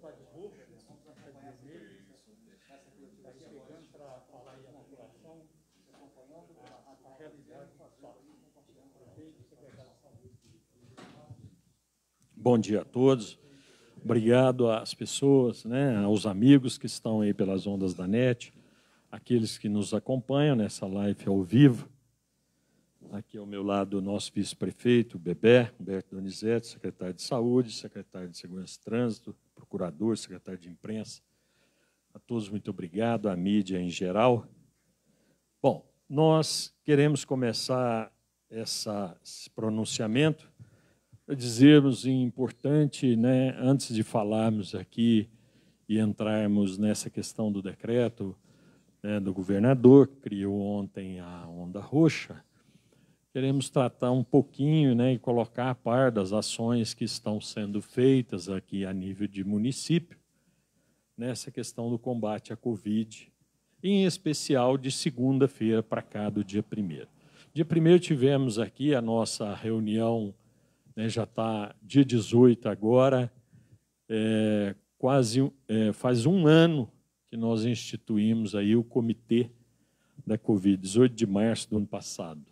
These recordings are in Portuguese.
roxo, vermelho, está chegando para falar população, a realidade Bom dia a todos. Obrigado às pessoas, né, aos amigos que estão aí pelas ondas da net, aqueles que nos acompanham nessa live ao vivo. Aqui ao meu lado o nosso vice-prefeito, Bebé, Humberto Donizete, secretário de Saúde, secretário de Segurança e Trânsito, procurador, secretário de Imprensa. A todos, muito obrigado, à mídia em geral. Bom, nós queremos começar essa, esse pronunciamento para dizermos importante, né, antes de falarmos aqui e entrarmos nessa questão do decreto né, do governador, que criou ontem a Onda Roxa, queremos tratar um pouquinho né, e colocar a par das ações que estão sendo feitas aqui a nível de município nessa questão do combate à Covid, em especial de segunda-feira para cá, do dia 1. Dia 1 tivemos aqui a nossa reunião, né, já está dia 18 agora, é, quase é, faz um ano que nós instituímos aí o comitê da Covid, 18 de março do ano passado.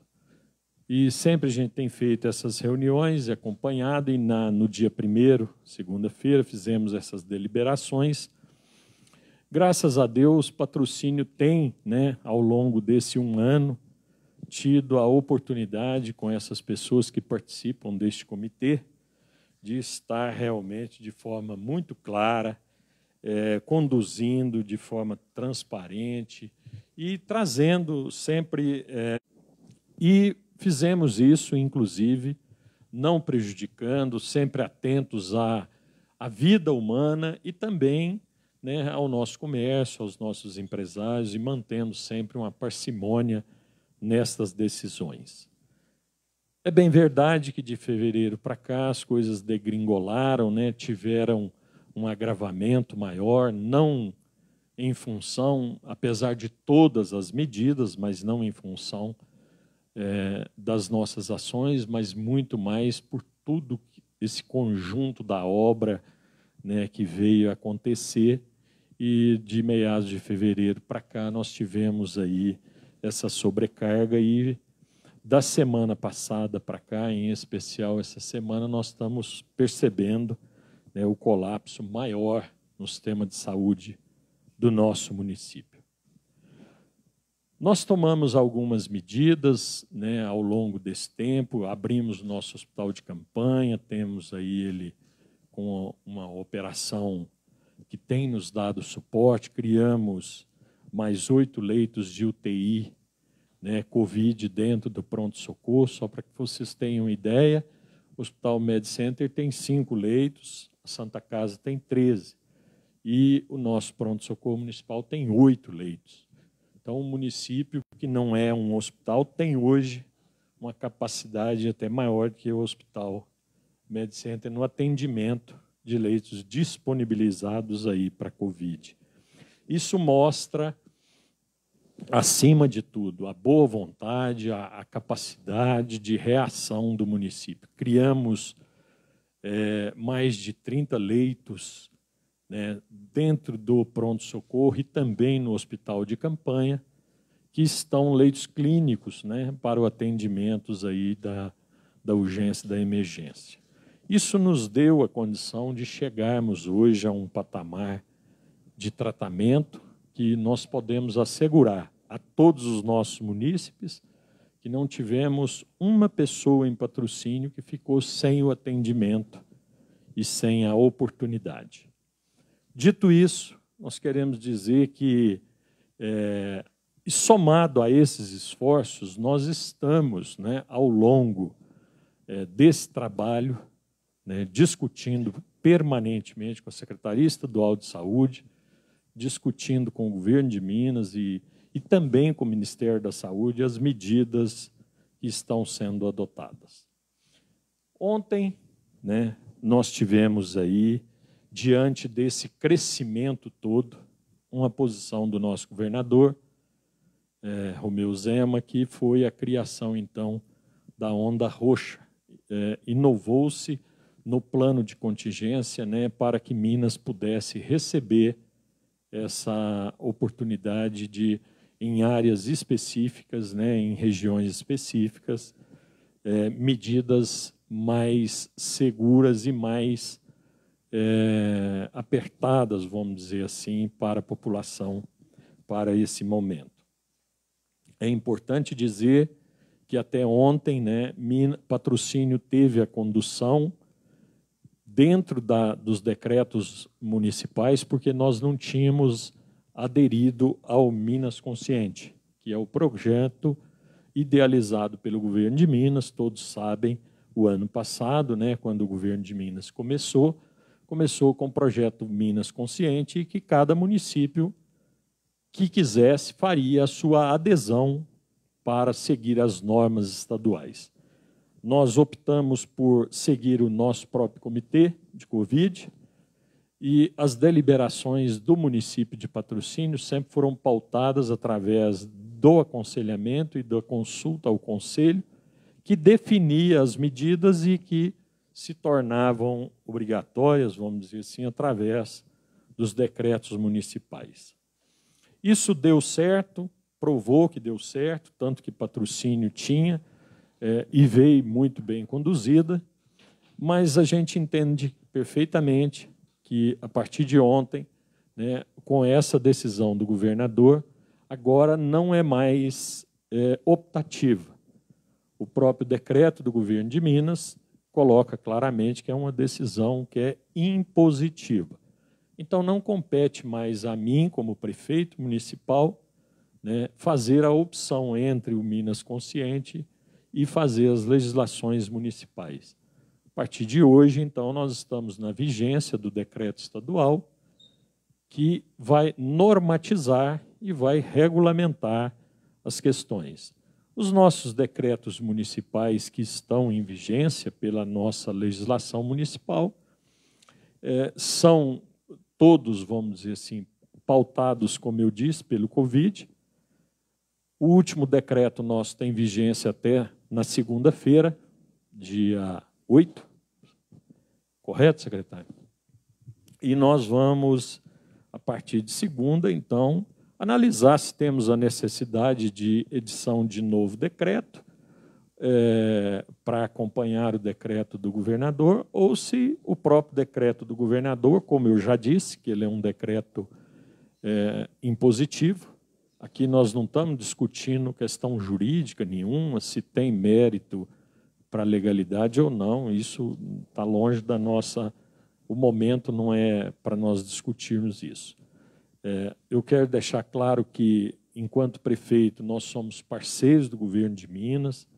E sempre a gente tem feito essas reuniões acompanhado, e na, no dia primeiro, segunda-feira, fizemos essas deliberações. Graças a Deus, patrocínio tem, né, ao longo desse um ano, tido a oportunidade com essas pessoas que participam deste comitê de estar realmente de forma muito clara, é, conduzindo de forma transparente e trazendo sempre. É, e Fizemos isso, inclusive, não prejudicando, sempre atentos à, à vida humana e também né, ao nosso comércio, aos nossos empresários e mantendo sempre uma parcimônia nestas decisões. É bem verdade que de fevereiro para cá as coisas degringolaram, né, tiveram um agravamento maior, não em função, apesar de todas as medidas, mas não em função é, das nossas ações, mas muito mais por tudo esse conjunto da obra né, que veio acontecer. E de meados de fevereiro para cá nós tivemos aí essa sobrecarga e da semana passada para cá, em especial essa semana, nós estamos percebendo né, o colapso maior no sistema de saúde do nosso município. Nós tomamos algumas medidas né, ao longo desse tempo, abrimos nosso hospital de campanha, temos aí ele com uma operação que tem nos dado suporte, criamos mais oito leitos de UTI, né, Covid dentro do pronto-socorro, só para que vocês tenham uma ideia, o Hospital Med Center tem cinco leitos, a Santa Casa tem 13 e o nosso pronto-socorro municipal tem oito leitos. Então, o município, que não é um hospital, tem hoje uma capacidade até maior que o hospital MedCenter no atendimento de leitos disponibilizados aí para Covid. Isso mostra, acima de tudo, a boa vontade, a, a capacidade de reação do município. Criamos é, mais de 30 leitos né, dentro do pronto-socorro e também no hospital de campanha, que estão leitos clínicos né, para o atendimentos aí da, da urgência da emergência. Isso nos deu a condição de chegarmos hoje a um patamar de tratamento que nós podemos assegurar a todos os nossos munícipes que não tivemos uma pessoa em patrocínio que ficou sem o atendimento e sem a oportunidade. Dito isso, nós queremos dizer que, é, somado a esses esforços, nós estamos, né, ao longo é, desse trabalho, né, discutindo permanentemente com a Secretaria Estadual de Saúde, discutindo com o governo de Minas e, e também com o Ministério da Saúde as medidas que estão sendo adotadas. Ontem, né, nós tivemos aí diante desse crescimento todo, uma posição do nosso governador, é, Romeu Zema, que foi a criação, então, da onda roxa. É, Inovou-se no plano de contingência né, para que Minas pudesse receber essa oportunidade de, em áreas específicas, né, em regiões específicas, é, medidas mais seguras e mais é, apertadas, vamos dizer assim, para a população, para esse momento. É importante dizer que até ontem, né, patrocínio teve a condução dentro da, dos decretos municipais, porque nós não tínhamos aderido ao Minas Consciente, que é o projeto idealizado pelo governo de Minas, todos sabem, o ano passado, né, quando o governo de Minas começou, começou com o projeto Minas Consciente, que cada município que quisesse faria a sua adesão para seguir as normas estaduais. Nós optamos por seguir o nosso próprio comitê de Covid e as deliberações do município de patrocínio sempre foram pautadas através do aconselhamento e da consulta ao conselho, que definia as medidas e que se tornavam obrigatórias, vamos dizer assim, através dos decretos municipais. Isso deu certo, provou que deu certo, tanto que patrocínio tinha é, e veio muito bem conduzida, mas a gente entende perfeitamente que, a partir de ontem, né, com essa decisão do governador, agora não é mais é, optativa. O próprio decreto do governo de Minas coloca claramente que é uma decisão que é impositiva. Então, não compete mais a mim, como prefeito municipal, né, fazer a opção entre o Minas Consciente e fazer as legislações municipais. A partir de hoje, então, nós estamos na vigência do decreto estadual, que vai normatizar e vai regulamentar as questões. Os nossos decretos municipais que estão em vigência pela nossa legislação municipal é, são todos, vamos dizer assim, pautados, como eu disse, pelo Covid. O último decreto nosso tem vigência até na segunda-feira, dia 8. Correto, secretário? E nós vamos, a partir de segunda, então, analisar se temos a necessidade de edição de novo decreto é, para acompanhar o decreto do governador, ou se o próprio decreto do governador, como eu já disse, que ele é um decreto é, impositivo, aqui nós não estamos discutindo questão jurídica nenhuma, se tem mérito para legalidade ou não, isso está longe da nossa. O momento não é para nós discutirmos isso. É, eu quero deixar claro que, enquanto prefeito, nós somos parceiros do governo de Minas.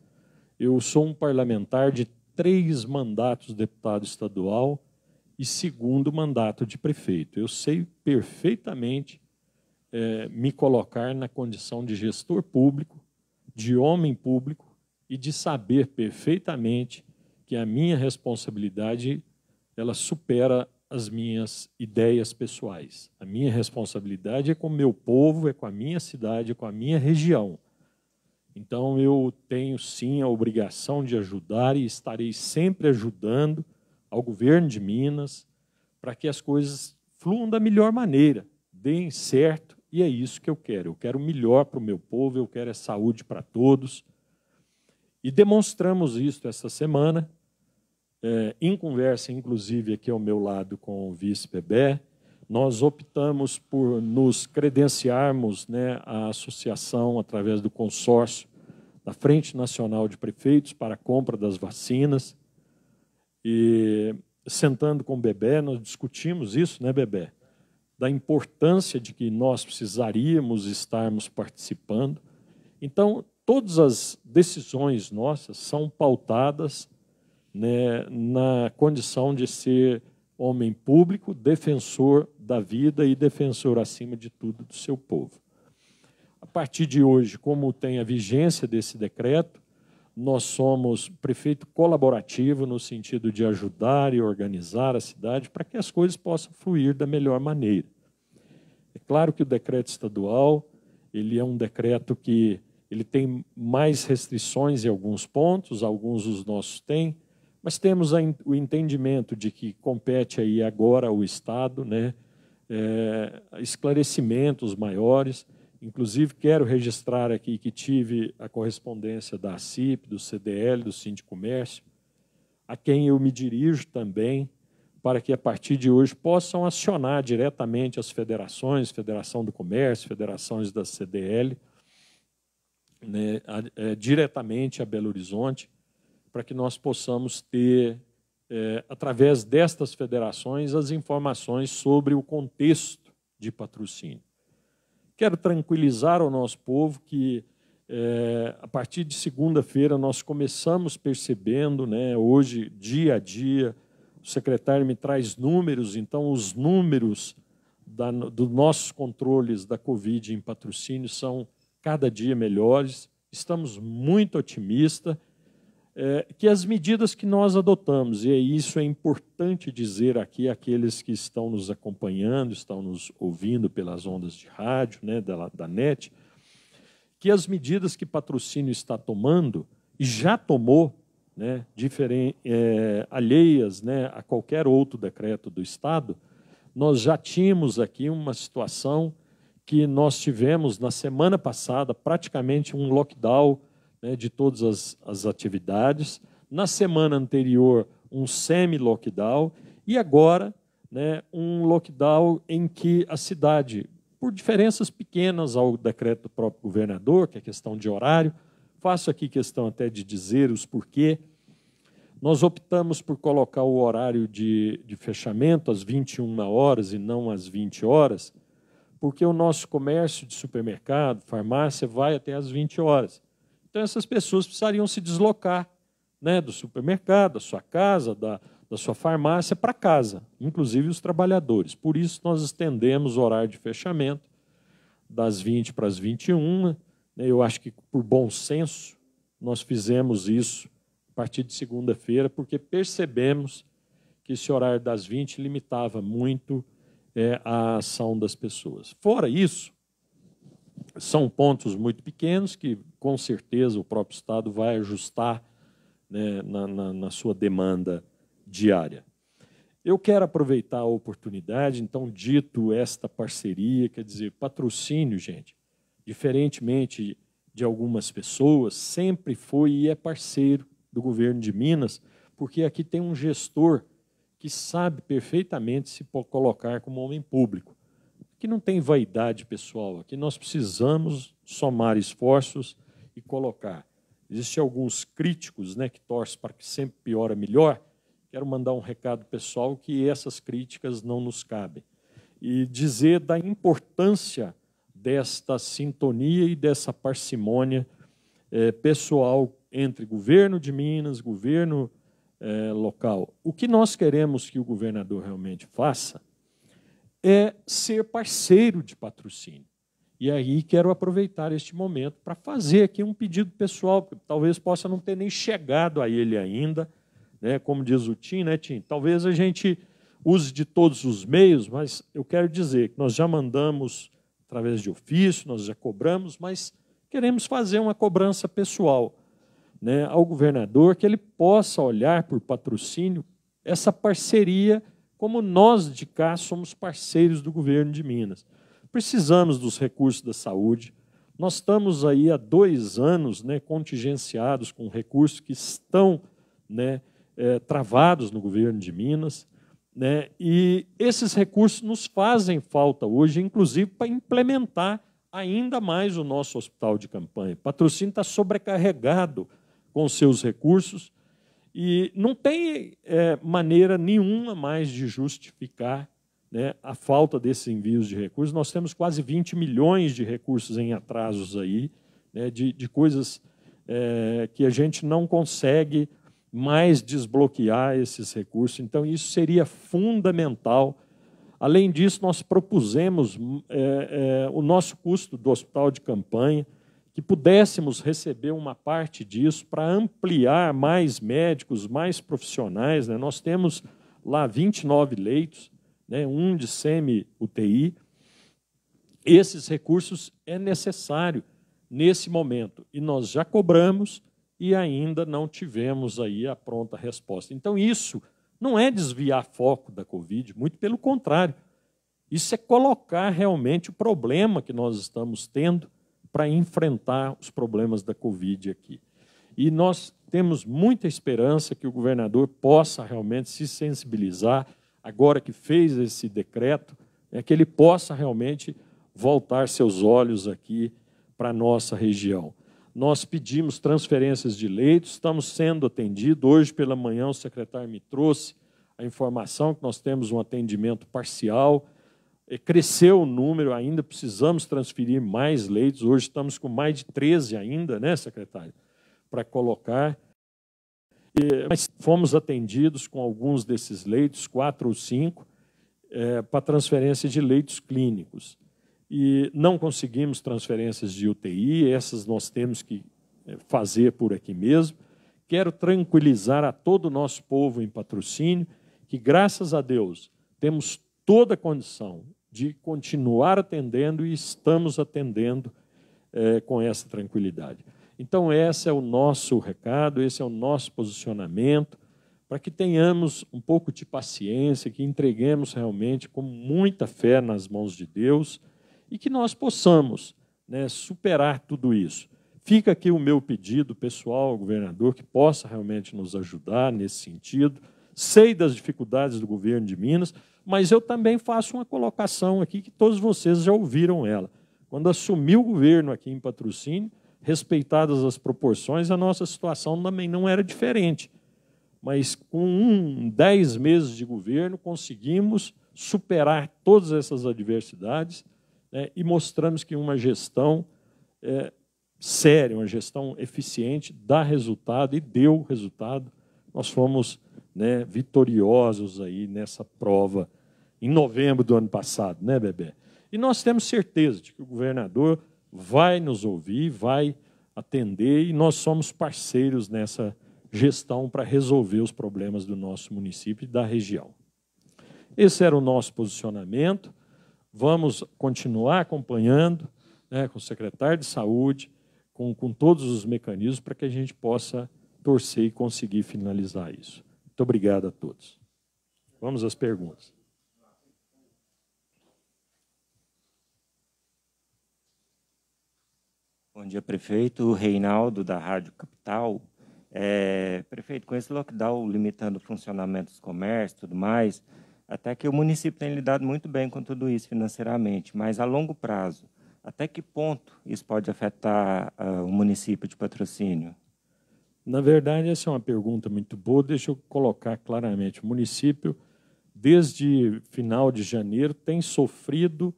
Eu sou um parlamentar de três mandatos de deputado estadual e segundo mandato de prefeito. Eu sei perfeitamente é, me colocar na condição de gestor público, de homem público e de saber perfeitamente que a minha responsabilidade ela supera as minhas ideias pessoais. A minha responsabilidade é com o meu povo, é com a minha cidade, é com a minha região. Então eu tenho sim a obrigação de ajudar e estarei sempre ajudando ao governo de Minas para que as coisas fluam da melhor maneira, deem certo, e é isso que eu quero. Eu quero o melhor para o meu povo, eu quero a é saúde para todos. E demonstramos isso essa semana é, em conversa, inclusive aqui ao meu lado com o vice Bebé, nós optamos por nos credenciarmos né, à associação através do consórcio da Frente Nacional de Prefeitos para a compra das vacinas. E sentando com o Bebé, nós discutimos isso, né, Bebé? Da importância de que nós precisaríamos estarmos participando. Então, todas as decisões nossas são pautadas né, na condição de ser homem público, defensor da vida e defensor, acima de tudo, do seu povo. A partir de hoje, como tem a vigência desse decreto, nós somos prefeito colaborativo no sentido de ajudar e organizar a cidade para que as coisas possam fluir da melhor maneira. É claro que o decreto estadual, ele é um decreto que ele tem mais restrições em alguns pontos, alguns os nossos têm, mas temos o entendimento de que compete aí agora ao Estado, né, é, esclarecimentos maiores. Inclusive, quero registrar aqui que tive a correspondência da CIP, do CDL, do Sindicomércio, a quem eu me dirijo também, para que a partir de hoje possam acionar diretamente as federações, Federação do Comércio, federações da CDL, né, é, diretamente a Belo Horizonte, para que nós possamos ter, é, através destas federações, as informações sobre o contexto de patrocínio. Quero tranquilizar o nosso povo que, é, a partir de segunda-feira, nós começamos percebendo, né, hoje, dia a dia, o secretário me traz números, então os números dos nossos controles da Covid em patrocínio são cada dia melhores. Estamos muito otimistas é, que as medidas que nós adotamos, e é isso é importante dizer aqui àqueles que estão nos acompanhando, estão nos ouvindo pelas ondas de rádio, né, da, da net, que as medidas que patrocínio está tomando, e já tomou, né, é, alheias né, a qualquer outro decreto do Estado, nós já tínhamos aqui uma situação que nós tivemos na semana passada, praticamente um lockdown né, de todas as, as atividades. Na semana anterior, um semi-lockdown. E agora, né, um lockdown em que a cidade, por diferenças pequenas ao decreto do próprio governador, que é questão de horário, faço aqui questão até de dizer os porquê. Nós optamos por colocar o horário de, de fechamento às 21 horas e não às 20 horas, porque o nosso comércio de supermercado, farmácia, vai até às 20 horas. Então, essas pessoas precisariam se deslocar né, do supermercado, da sua casa, da, da sua farmácia para casa, inclusive os trabalhadores. Por isso, nós estendemos o horário de fechamento das 20 para as 21. Né? Eu acho que, por bom senso, nós fizemos isso a partir de segunda-feira, porque percebemos que esse horário das 20 limitava muito é, a ação das pessoas. Fora isso, são pontos muito pequenos que com certeza o próprio Estado vai ajustar né, na, na, na sua demanda diária. Eu quero aproveitar a oportunidade, então, dito esta parceria, quer dizer, patrocínio, gente, diferentemente de algumas pessoas, sempre foi e é parceiro do governo de Minas, porque aqui tem um gestor que sabe perfeitamente se colocar como homem público, que não tem vaidade pessoal, aqui nós precisamos somar esforços e colocar. Existem alguns críticos né, que torcem para que sempre piora melhor. Quero mandar um recado pessoal que essas críticas não nos cabem. E dizer da importância desta sintonia e dessa parcimônia é, pessoal entre governo de Minas, governo é, local. O que nós queremos que o governador realmente faça é ser parceiro de patrocínio. E aí quero aproveitar este momento para fazer aqui um pedido pessoal, que talvez possa não ter nem chegado a ele ainda, né? como diz o Tim, né, Tim? Talvez a gente use de todos os meios, mas eu quero dizer que nós já mandamos através de ofício, nós já cobramos, mas queremos fazer uma cobrança pessoal né, ao governador que ele possa olhar por patrocínio essa parceria, como nós de cá somos parceiros do governo de Minas precisamos dos recursos da saúde. Nós estamos aí há dois anos né, contingenciados com recursos que estão né, é, travados no governo de Minas. Né, e esses recursos nos fazem falta hoje, inclusive para implementar ainda mais o nosso hospital de campanha. O patrocínio está sobrecarregado com seus recursos e não tem é, maneira nenhuma mais de justificar né, a falta desses envios de recursos. Nós temos quase 20 milhões de recursos em atrasos aí, né, de, de, coisas é, que a gente não consegue mais desbloquear esses recursos. Então, isso seria fundamental. Além disso, nós propusemos é, é, o nosso custo do hospital de campanha, que pudéssemos receber uma parte disso para ampliar mais médicos, mais profissionais. Né? Nós temos lá 29 leitos, né, um de semi-UTI. Esses recursos é necessário nesse momento e nós já cobramos e ainda não tivemos aí a pronta resposta. Então isso não é desviar foco da Covid, muito pelo contrário. Isso é colocar realmente o problema que nós estamos tendo para enfrentar os problemas da Covid aqui. E nós temos muita esperança que o governador possa realmente se sensibilizar agora que fez esse decreto, é que ele possa realmente voltar seus olhos aqui para a nossa região. Nós pedimos transferências de leitos, estamos sendo atendidos. Hoje pela manhã, o secretário me trouxe a informação que nós temos um atendimento parcial. É, cresceu o número ainda, precisamos transferir mais leitos. Hoje estamos com mais de 13 ainda, né, secretário? Para colocar. E, mas fomos atendidos com alguns desses leitos, quatro ou cinco, é, para transferência de leitos clínicos. E não conseguimos transferências de UTI, essas nós temos que é, fazer por aqui mesmo. Quero tranquilizar a todo o nosso povo em patrocínio que, graças a Deus, temos toda a condição de continuar atendendo e estamos atendendo é, com essa tranquilidade. Então, esse é o nosso recado, esse é o nosso posicionamento, para que tenhamos um pouco de paciência, que entreguemos realmente com muita fé nas mãos de Deus e que nós possamos né, superar tudo isso. Fica aqui o meu pedido pessoal ao governador que possa realmente nos ajudar nesse sentido. Sei das dificuldades do governo de Minas, mas eu também faço uma colocação aqui que todos vocês já ouviram ela. Quando assumi o governo aqui em patrocínio, respeitadas as proporções, a nossa situação também não era diferente. Mas com um, dez meses de governo, conseguimos superar todas essas adversidades né, e mostramos que uma gestão é, séria, uma gestão eficiente, dá resultado e deu resultado. Nós fomos né, vitoriosos aí nessa prova em novembro do ano passado, né, Bebê? E nós temos certeza de que o governador vai nos ouvir, vai atender e nós somos parceiros nessa gestão para resolver os problemas do nosso município e da região. Esse era o nosso posicionamento. Vamos continuar acompanhando né, com o secretário de saúde, com, com todos os mecanismos para que a gente possa torcer e conseguir finalizar isso. Muito obrigado a todos. Vamos às perguntas. Bom dia, prefeito. Reinaldo, da Rádio Capital. É, prefeito, com esse lockdown limitando o funcionamento dos comércios e tudo mais, até que o município tem lidado muito bem com tudo isso financeiramente, mas a longo prazo, até que ponto isso pode afetar uh, o município de patrocínio? Na verdade, essa é uma pergunta muito boa. Deixa eu colocar claramente. O município, desde final de janeiro, tem sofrido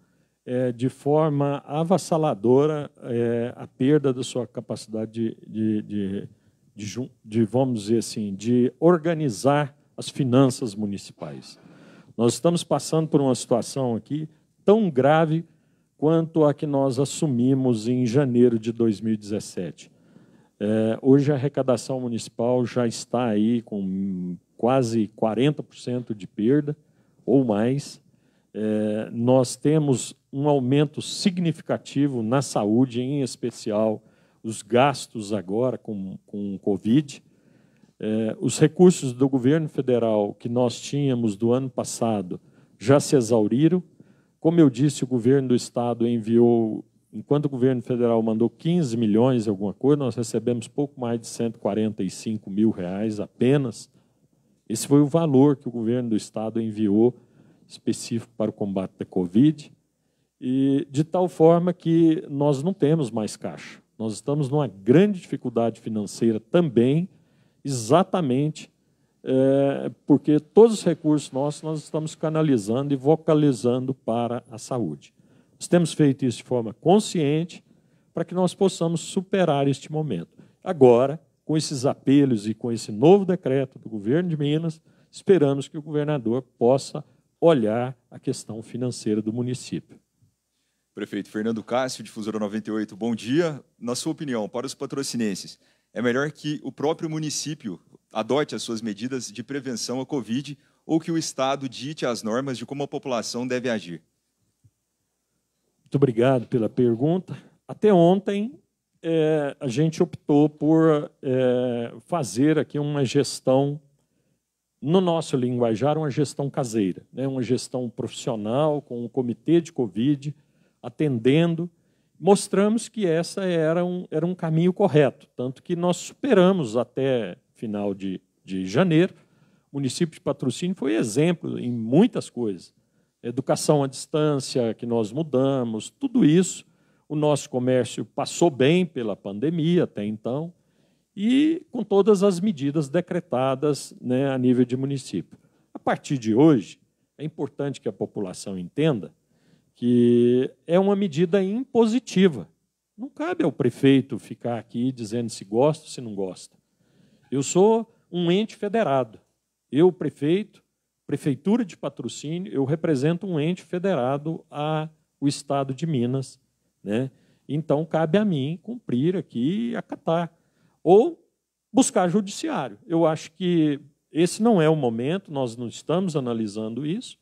é, de forma avassaladora é, a perda da sua capacidade de, de, de, de, vamos dizer assim, de organizar as finanças municipais. Nós estamos passando por uma situação aqui tão grave quanto a que nós assumimos em janeiro de 2017. É, hoje a arrecadação municipal já está aí com quase 40% de perda ou mais é, nós temos um aumento significativo na saúde, em especial os gastos agora com, com o Covid. É, os recursos do governo federal que nós tínhamos do ano passado já se exauriram. Como eu disse, o governo do estado enviou, enquanto o governo federal mandou 15 milhões, alguma coisa, nós recebemos pouco mais de 145 mil reais apenas. Esse foi o valor que o governo do estado enviou específico para o combate da Covid, e de tal forma que nós não temos mais caixa. Nós estamos numa grande dificuldade financeira também, exatamente é, porque todos os recursos nossos nós estamos canalizando e vocalizando para a saúde. Nós temos feito isso de forma consciente para que nós possamos superar este momento. Agora, com esses apelos e com esse novo decreto do governo de Minas, esperamos que o governador possa olhar a questão financeira do município. Prefeito Fernando Cássio, Difusora 98, bom dia. Na sua opinião, para os patrocinenses, é melhor que o próprio município adote as suas medidas de prevenção à Covid ou que o Estado dite as normas de como a população deve agir? Muito obrigado pela pergunta. Até ontem, é, a gente optou por é, fazer aqui uma gestão no nosso linguajar, uma gestão caseira, né? uma gestão profissional, com um comitê de Covid, atendendo. Mostramos que essa era um, era um caminho correto, tanto que nós superamos até final de, de janeiro. O município de Patrocínio foi exemplo em muitas coisas. Educação à distância, que nós mudamos, tudo isso. O nosso comércio passou bem pela pandemia até então e com todas as medidas decretadas né, a nível de município. A partir de hoje, é importante que a população entenda que é uma medida impositiva. Não cabe ao prefeito ficar aqui dizendo se gosta ou se não gosta. Eu sou um ente federado. Eu, prefeito, prefeitura de patrocínio, eu represento um ente federado ao o estado de Minas, né? Então cabe a mim cumprir aqui e acatar ou buscar judiciário. Eu acho que esse não é o momento, nós não estamos analisando isso,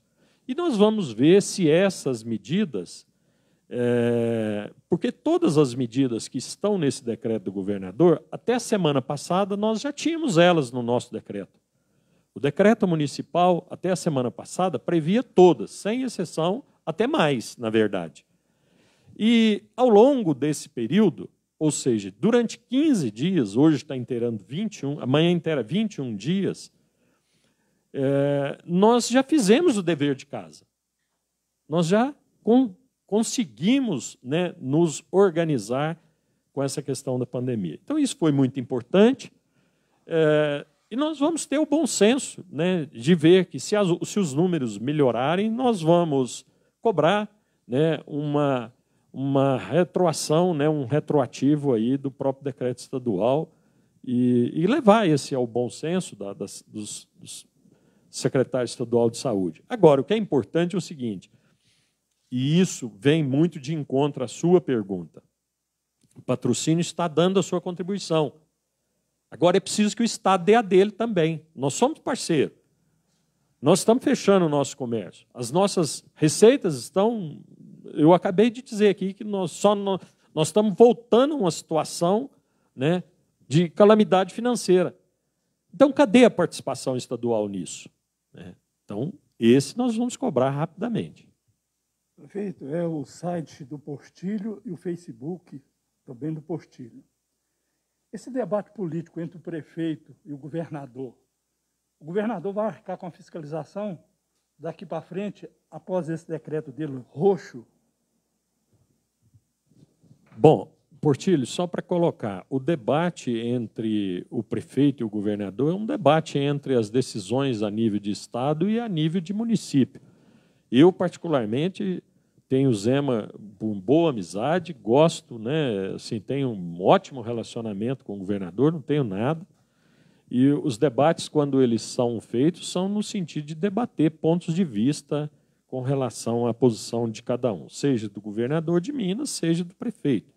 e nós vamos ver se essas medidas, é, porque todas as medidas que estão nesse decreto do governador, até a semana passada nós já tínhamos elas no nosso decreto. O decreto municipal, até a semana passada, previa todas, sem exceção, até mais, na verdade. E ao longo desse período, ou seja, durante 15 dias, hoje está inteirando 21, amanhã inteira 21 dias, é, nós já fizemos o dever de casa. Nós já com, conseguimos né, nos organizar com essa questão da pandemia. Então, isso foi muito importante. É, e nós vamos ter o bom senso né, de ver que, se, as, se, os números melhorarem, nós vamos cobrar né, uma uma retroação, né, um retroativo aí do próprio decreto estadual e, e levar esse ao bom senso da, das, dos, dos secretários estadual de saúde. Agora, o que é importante é o seguinte, e isso vem muito de encontro à sua pergunta. O patrocínio está dando a sua contribuição. Agora é preciso que o Estado dê a dele também. Nós somos parceiro. Nós estamos fechando o nosso comércio. As nossas receitas estão eu acabei de dizer aqui que nós só nós, nós estamos voltando a uma situação né, de calamidade financeira. Então, cadê a participação estadual nisso? Né? Então, esse nós vamos cobrar rapidamente. Prefeito, é o site do Postilho e o Facebook também do Postilho. Esse debate político entre o prefeito e o governador, o governador vai arcar com a fiscalização? daqui para frente, após esse decreto dele roxo? Bom, Portilho, só para colocar, o debate entre o prefeito e o governador é um debate entre as decisões a nível de Estado e a nível de município. Eu, particularmente, tenho Zema com boa amizade, gosto, né, assim, tenho um ótimo relacionamento com o governador, não tenho nada. E os debates, quando eles são feitos, são no sentido de debater pontos de vista com relação à posição de cada um, seja do governador de Minas, seja do prefeito.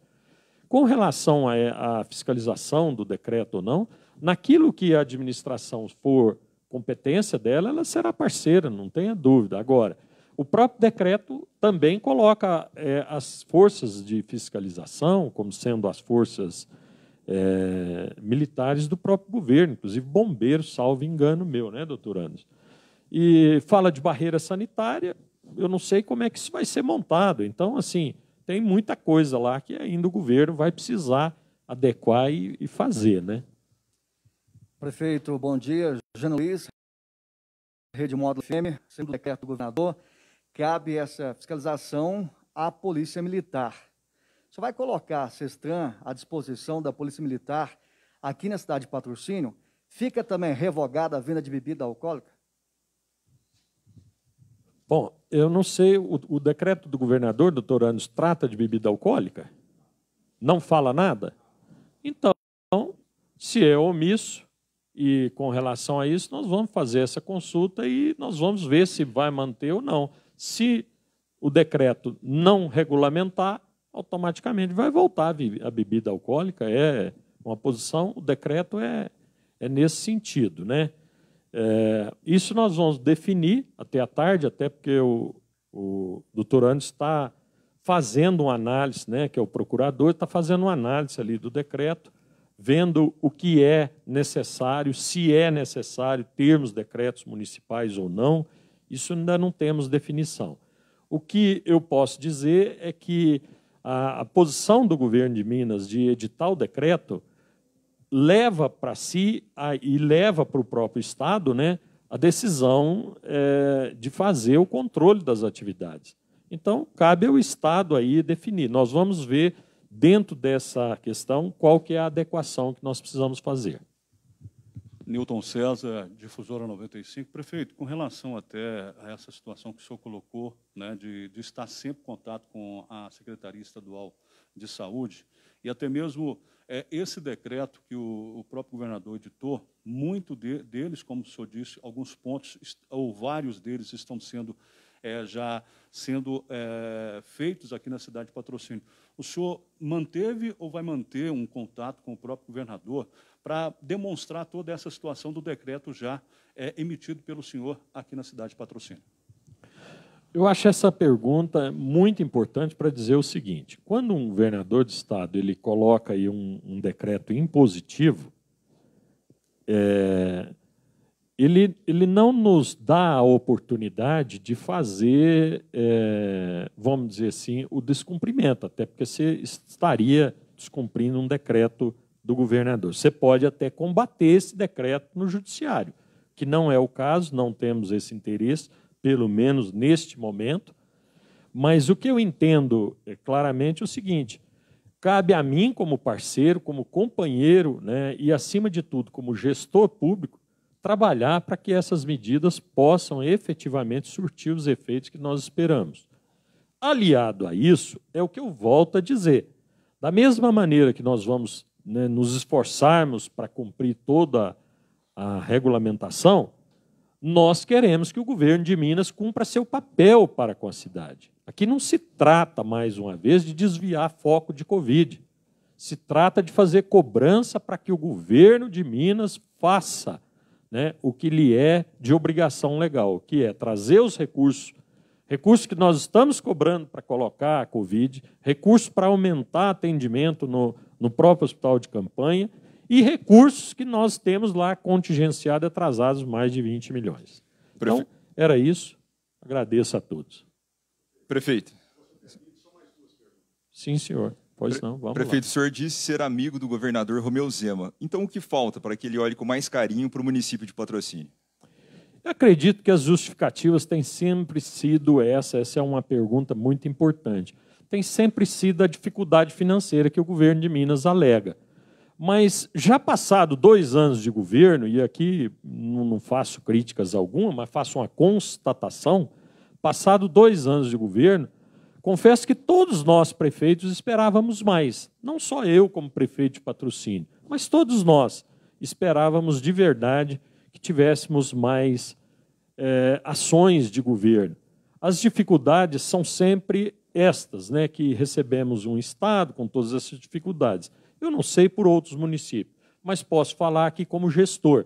Com relação à fiscalização do decreto ou não, naquilo que a administração for competência dela, ela será parceira, não tenha dúvida. Agora, o próprio decreto também coloca é, as forças de fiscalização como sendo as forças é, militares do próprio governo, inclusive bombeiros, salvo engano meu, né, doutor Anderson? E fala de barreira sanitária, eu não sei como é que isso vai ser montado. Então, assim, tem muita coisa lá que ainda o governo vai precisar adequar e, e fazer, né? Prefeito, bom dia. Jean Luiz, Rede Módulo FM, sempre do decreto do governador, cabe essa fiscalização à Polícia Militar. Você vai colocar a Sestran à disposição da Polícia Militar aqui na cidade de Patrocínio? Fica também revogada a venda de bebida alcoólica? Bom, eu não sei, o, o decreto do governador, doutor Anos, trata de bebida alcoólica? Não fala nada? Então, se é omisso, e com relação a isso, nós vamos fazer essa consulta e nós vamos ver se vai manter ou não. Se o decreto não regulamentar, automaticamente vai voltar a bebida alcoólica. É uma posição, o decreto é, é nesse sentido. Né? É, isso nós vamos definir até a tarde, até porque o, o doutor Andes está fazendo uma análise, né, que é o procurador, está fazendo uma análise ali do decreto, vendo o que é necessário, se é necessário termos decretos municipais ou não. Isso ainda não temos definição. O que eu posso dizer é que a, a posição do governo de Minas de editar o decreto leva para si a, e leva para o próprio Estado né, a decisão é, de fazer o controle das atividades. Então, cabe ao Estado aí definir. Nós vamos ver, dentro dessa questão, qual que é a adequação que nós precisamos fazer. Newton César, Difusora 95. Prefeito, com relação até a essa situação que o senhor colocou, né, de, de estar sempre em contato com a Secretaria Estadual de Saúde, e até mesmo é, esse decreto que o, o próprio governador editou, muito de, deles, como o senhor disse, alguns pontos, ou vários deles, estão sendo é, já sendo é, feitos aqui na cidade de Patrocínio. O senhor manteve ou vai manter um contato com o próprio governador para demonstrar toda essa situação do decreto já é, emitido pelo senhor aqui na cidade de Patrocínio? Eu acho essa pergunta muito importante para dizer o seguinte: quando um governador de estado ele coloca aí um, um decreto impositivo, é, ele, ele não nos dá a oportunidade de fazer, é, vamos dizer assim, o descumprimento, até porque você estaria descumprindo um decreto do governador. Você pode até combater esse decreto no judiciário, que não é o caso, não temos esse interesse, pelo menos neste momento. Mas o que eu entendo é claramente é o seguinte: cabe a mim, como parceiro, como companheiro, né, e acima de tudo, como gestor público, trabalhar para que essas medidas possam efetivamente surtir os efeitos que nós esperamos. Aliado a isso, é o que eu volto a dizer. Da mesma maneira que nós vamos né, nos esforçarmos para cumprir toda a regulamentação, nós queremos que o governo de Minas cumpra seu papel para com a cidade. Aqui não se trata, mais uma vez, de desviar foco de Covid. Se trata de fazer cobrança para que o governo de Minas faça né, o que lhe é de obrigação legal, que é trazer os recursos, recursos que nós estamos cobrando para colocar a Covid, recursos para aumentar atendimento no, no próprio hospital de campanha e recursos que nós temos lá contingenciados, atrasados mais de 20 milhões. Então, Prefe... Então, era isso. Agradeço a todos. Prefeito. Sim, senhor. Pois não, vamos Prefeito, lá. o senhor disse ser amigo do governador Romeu Zema. Então, o que falta para que ele olhe com mais carinho para o município de Patrocínio? Eu acredito que as justificativas têm sempre sido essa. Essa é uma pergunta muito importante. Tem sempre sido a dificuldade financeira que o governo de Minas alega. Mas já passado dois anos de governo, e aqui não faço críticas alguma, mas faço uma constatação: passado dois anos de governo, Confesso que todos nós, prefeitos, esperávamos mais. Não só eu, como prefeito de patrocínio, mas todos nós esperávamos de verdade que tivéssemos mais é, ações de governo. As dificuldades são sempre estas, né, que recebemos um Estado com todas essas dificuldades. Eu não sei por outros municípios, mas posso falar aqui como gestor.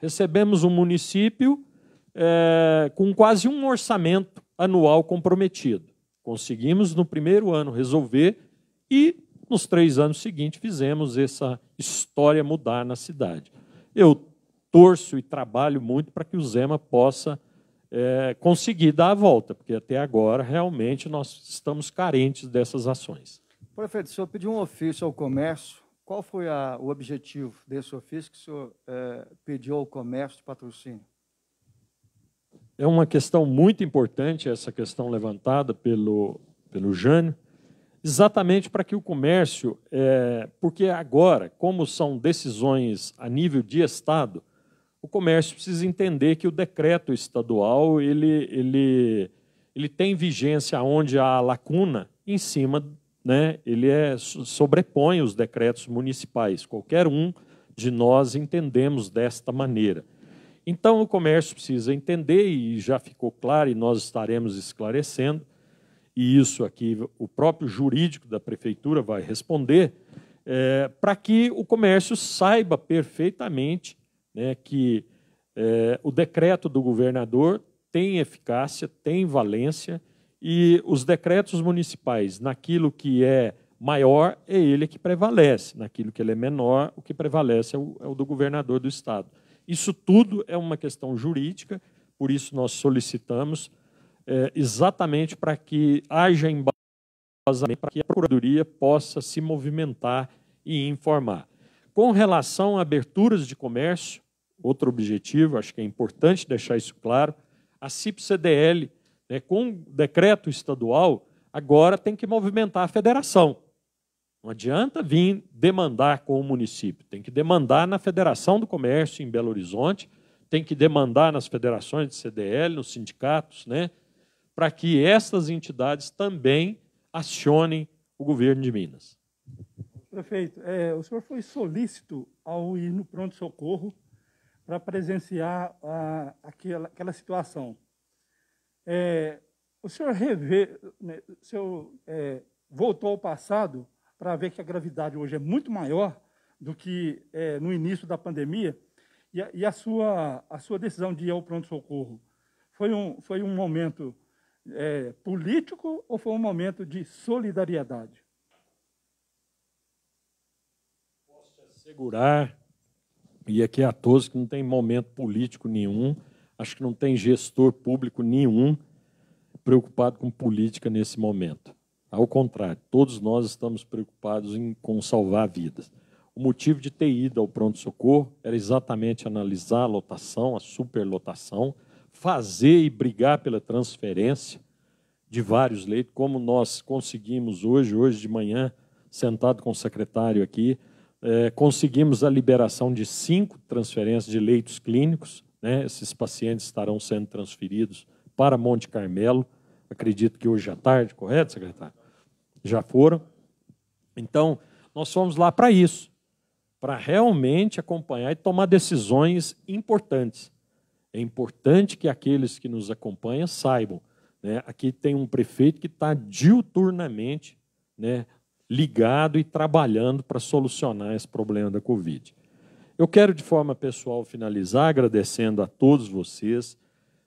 Recebemos um município é, com quase um orçamento anual comprometido. Conseguimos, no primeiro ano, resolver e nos três anos seguintes fizemos essa história mudar na cidade. Eu torço e trabalho muito para que o Zema possa é, conseguir dar a volta, porque até agora realmente nós estamos carentes dessas ações. Prefeito, o senhor pediu um ofício ao comércio. Qual foi a, o objetivo desse ofício que o senhor é, pediu ao comércio de patrocínio? é uma questão muito importante, essa questão levantada pelo, pelo Jânio, exatamente para que o comércio, é, porque agora, como são decisões a nível de Estado, o comércio precisa entender que o decreto estadual ele, ele, ele tem vigência onde há lacuna em cima, né, ele é, sobrepõe os decretos municipais. Qualquer um de nós entendemos desta maneira. Então, o comércio precisa entender, e já ficou claro, e nós estaremos esclarecendo, e isso aqui o próprio jurídico da prefeitura vai responder, é, para que o comércio saiba perfeitamente né, que é, o decreto do governador tem eficácia, tem valência, e os decretos municipais, naquilo que é maior, é ele que prevalece, naquilo que ele é menor, o que prevalece é o, é o do governador do estado. Isso tudo é uma questão jurídica, por isso nós solicitamos é, exatamente para que haja embasamento, para que a Procuradoria possa se movimentar e informar. Com relação a aberturas de comércio, outro objetivo, acho que é importante deixar isso claro, a CIP-CDL, né, com decreto estadual, agora tem que movimentar a federação. Não adianta vir demandar com o município, tem que demandar na Federação do Comércio em Belo Horizonte, tem que demandar nas federações de CDL, nos sindicatos, né, para que essas entidades também acionem o governo de Minas. Prefeito, é, o senhor foi solícito ao ir no pronto-socorro para presenciar a, aquela, aquela situação. É, o senhor revê, né, o senhor é, voltou ao passado para ver que a gravidade hoje é muito maior do que é, no início da pandemia. E a, e a, sua, a sua decisão de ir ao pronto-socorro foi um, foi um momento é, político ou foi um momento de solidariedade? Posso te assegurar, e aqui é a todos, que não tem momento político nenhum, acho que não tem gestor público nenhum preocupado com política nesse momento. Ao contrário, todos nós estamos preocupados em, com salvar vidas. O motivo de ter ido ao pronto-socorro era exatamente analisar a lotação, a superlotação, fazer e brigar pela transferência de vários leitos, como nós conseguimos hoje, hoje de manhã, sentado com o secretário aqui, é, conseguimos a liberação de cinco transferências de leitos clínicos. Né? Esses pacientes estarão sendo transferidos para Monte Carmelo acredito que hoje à tarde, correto, secretário? Já foram. Então, nós fomos lá para isso, para realmente acompanhar e tomar decisões importantes. É importante que aqueles que nos acompanham saibam. Né? Aqui tem um prefeito que está diuturnamente né, ligado e trabalhando para solucionar esse problema da Covid. Eu quero, de forma pessoal, finalizar agradecendo a todos vocês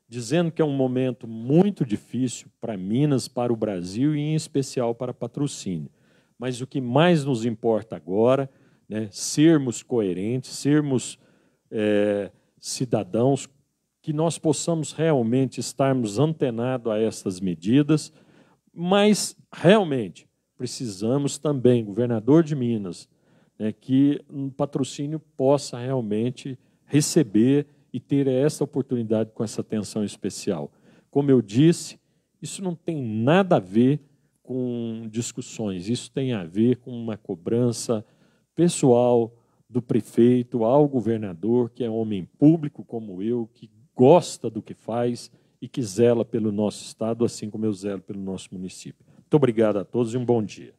dizendo que é um momento muito difícil para Minas, para o Brasil e, em especial, para patrocínio. Mas o que mais nos importa agora, né, sermos coerentes, sermos é, cidadãos, que nós possamos realmente estarmos antenados a estas medidas, mas realmente precisamos também, governador de Minas, né, que um patrocínio possa realmente receber e ter essa oportunidade com essa atenção especial. Como eu disse, isso não tem nada a ver com discussões, isso tem a ver com uma cobrança pessoal do prefeito ao governador, que é homem público como eu, que gosta do que faz e que zela pelo nosso estado, assim como eu zelo pelo nosso município. Muito obrigado a todos e um bom dia.